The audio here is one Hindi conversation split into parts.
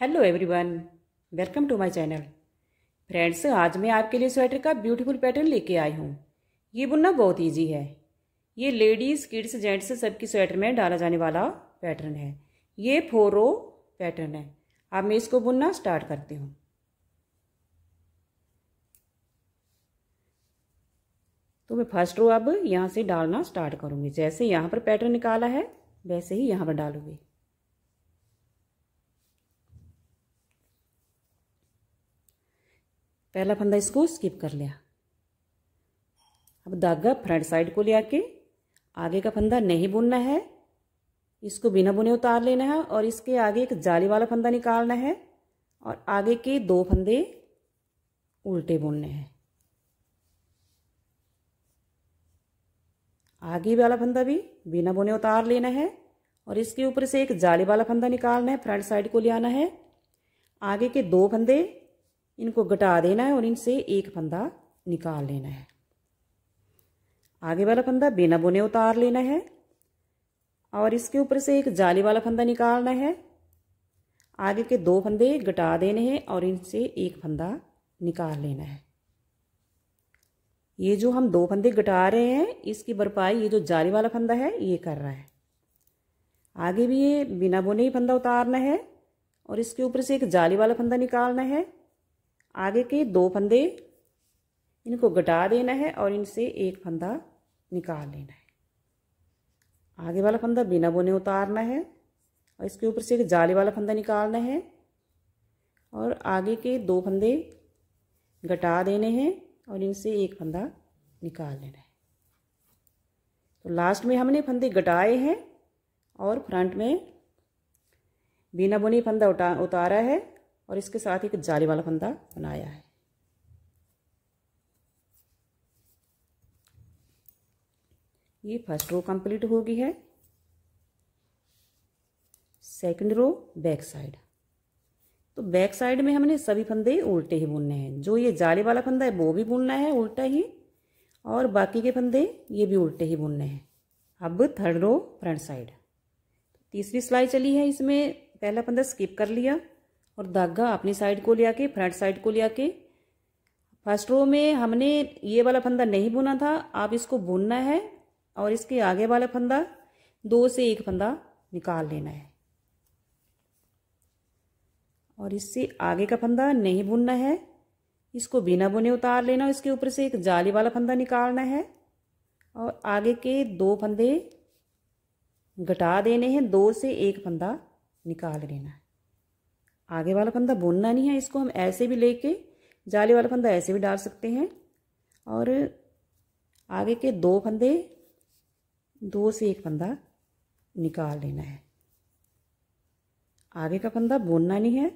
hello everyone welcome to my channel friends आज मैं आपके लिए स्वेटर का ब्यूटीफुल पैटर्न लेके आई हूँ ये बुनना बहुत इजी है ये लेडीज़ किड्स जेंट्स सबकी स्वेटर में डाला जाने वाला पैटर्न है ये फोर रो पैटर्न है अब मैं इसको बुनना स्टार्ट करती हूँ तो मैं फर्स्ट रो अब यहाँ से डालना स्टार्ट करूँगी जैसे यहाँ पर पैटर्न निकाला है वैसे ही यहाँ पर डालूंगी पहला फंदा इसको स्किप कर लिया अब धागा फ्रंट साइड को ले आके आगे का फंदा नहीं बुनना है इसको बिना बुने उतार लेना है और इसके आगे एक जाली वाला फंदा निकालना है और आगे के दो फंदे उल्टे बुनने हैं आगे वाला फंदा भी बिना बुने उतार लेना है और इसके ऊपर से एक जाली वाला फंदा निकालना है फ्रंट साइड को ले आना है आगे के दो फंदे इनको घटा देना है और इनसे एक फंदा निकाल लेना है आगे वाला फंदा बिना बुने उतार लेना है और इसके ऊपर से एक जाली वाला फंदा निकालना है आगे के दो फंदे घटा देने हैं और इनसे एक फंदा निकाल लेना है ये जो हम दो फंदे घटा रहे हैं इसकी भरपाई ये जो जाली वाला फंदा है ये कर रहा है आगे भी ये बिना बुने ही फंदा उतारना है और इसके ऊपर से एक जाली वाला फंदा निकालना है आगे के दो फंदे इनको घटा देना है और इनसे एक फंदा निकाल लेना है आगे वाला फंदा बिना बुने उतारना है और इसके ऊपर से एक जाली वाला फंदा निकालना है और आगे के दो फंदे घटा देने हैं और इनसे एक फंदा निकाल लेना है तो लास्ट में हमने फंदे घटाए हैं और फ्रंट में बिना बुनी फंदा उठा उतारा है और इसके साथ एक जाली वाला फंदा बनाया है ये फर्स्ट रो कंप्लीट हो गई है सेकंड रो बैक साइड तो बैक साइड में हमने सभी फंदे उल्टे ही बुनने हैं जो ये जाली वाला फंदा है वो भी बुनना है उल्टा ही और बाकी के फंदे ये भी उल्टे ही बुनने हैं अब थर्ड रो फ्रंट साइड तीसरी सिलाई चली है इसमें पहला फंदा स्किप कर लिया और धागा अपनी साइड को ले आके फ्रंट साइड को ले आके फर्स्ट रो में हमने ये वाला फंदा नहीं बुना था आप इसको बुनना है और इसके आगे वाला फंदा दो से एक फंदा निकाल लेना है और इससे आगे का फंदा नहीं बुनना है इसको बिना बुने उतार लेना इसके ऊपर से एक जाली वाला फंदा निकालना है और आगे के दो फंदे घटा देने हैं दो से एक फंदा निकाल लेना है आगे वाला फंदा बुनना नहीं है इसको हम ऐसे भी लेके जाली वाला फंदा ऐसे भी डाल सकते हैं और आगे के दो फंदे दो से एक फंदा निकाल लेना है आगे का फंदा बुनना नहीं है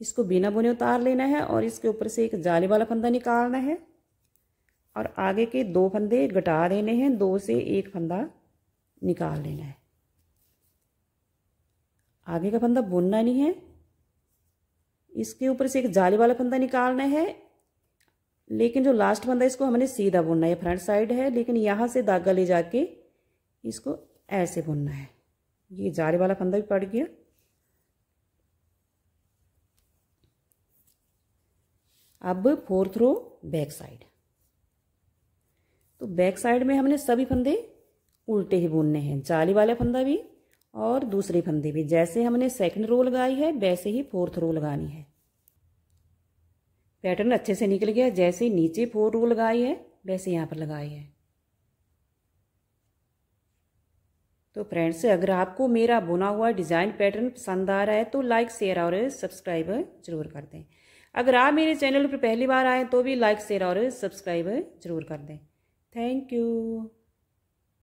इसको बिना बुने उतार लेना है और इसके ऊपर से एक जाली वाला फंदा निकालना है और आगे के दो फंदे घटा देने हैं दो से एक फंदा निकाल लेना है आगे का फंदा बुनना नहीं है इसके ऊपर से एक जाली वाला फंदा निकालना है लेकिन जो लास्ट फंदा इसको हमने सीधा बुनना है फ्रंट साइड है लेकिन यहाँ से धागा ले जाके इसको ऐसे बुनना है ये जाली वाला फंदा भी पड़ गया अब फोर्थ रो बैक साइड तो बैक साइड में हमने सभी फंदे उल्टे ही बुनने हैं जाली वाला फंदा भी और दूसरे फंदे पे जैसे हमने सेकंड रो लगाई है वैसे ही फोर्थ रो लगानी है पैटर्न अच्छे से निकल गया जैसे नीचे फोर रो लगाई है वैसे यहाँ पर लगाई है तो फ्रेंड्स अगर आपको मेरा बुना हुआ डिज़ाइन पैटर्न पसंद आ रहा है तो लाइक शेयर और सब्सक्राइब जरूर कर दें अगर आप मेरे चैनल पर पहली बार आएँ तो भी लाइक शेयर और सब्सक्राइब जरूर कर दें थैंक यू